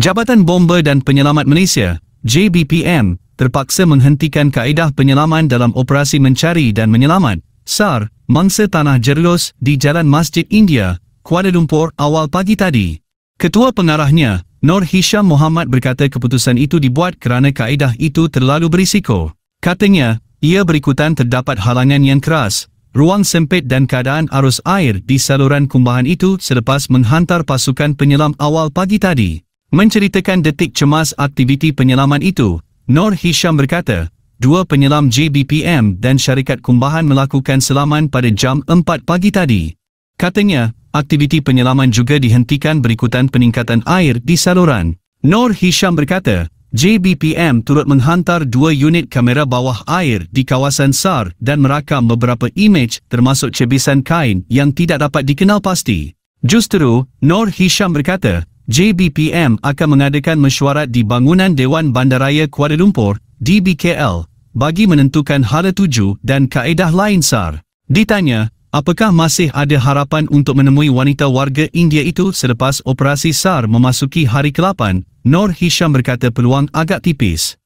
Jabatan Bomber dan Penyelamat Malaysia, JBPM, terpaksa menghentikan kaedah penyelaman dalam operasi mencari dan menyelamat, SAR, mangsa tanah jerlos di Jalan Masjid India, Kuala Lumpur awal pagi tadi. Ketua pengarahnya, Nur Hisham Muhammad berkata keputusan itu dibuat kerana kaedah itu terlalu berisiko. Katanya, ia berikutan terdapat halangan yang keras, ruang sempit dan keadaan arus air di saluran kumbahan itu selepas menghantar pasukan penyelam awal pagi tadi. Menceritakan detik cemas aktiviti penyelaman itu, Nor Hisham berkata, dua penyelam JBPM dan syarikat kumbahan melakukan selaman pada jam 4 pagi tadi. Katanya, aktiviti penyelaman juga dihentikan berikutan peningkatan air di saluran. Nor Hisham berkata, JBPM turut menghantar dua unit kamera bawah air di kawasan SAR dan merakam beberapa imej termasuk cebisan kain yang tidak dapat dikenal pasti. Justeru, Nor Hisham berkata, JBPM akan mengadakan mesyuarat di bangunan Dewan Bandaraya Kuala Lumpur, DBKL, bagi menentukan hala tuju dan kaedah lain SAR. Ditanya, apakah masih ada harapan untuk menemui wanita warga India itu selepas operasi SAR memasuki hari ke-8, Nur Hisham berkata peluang agak tipis.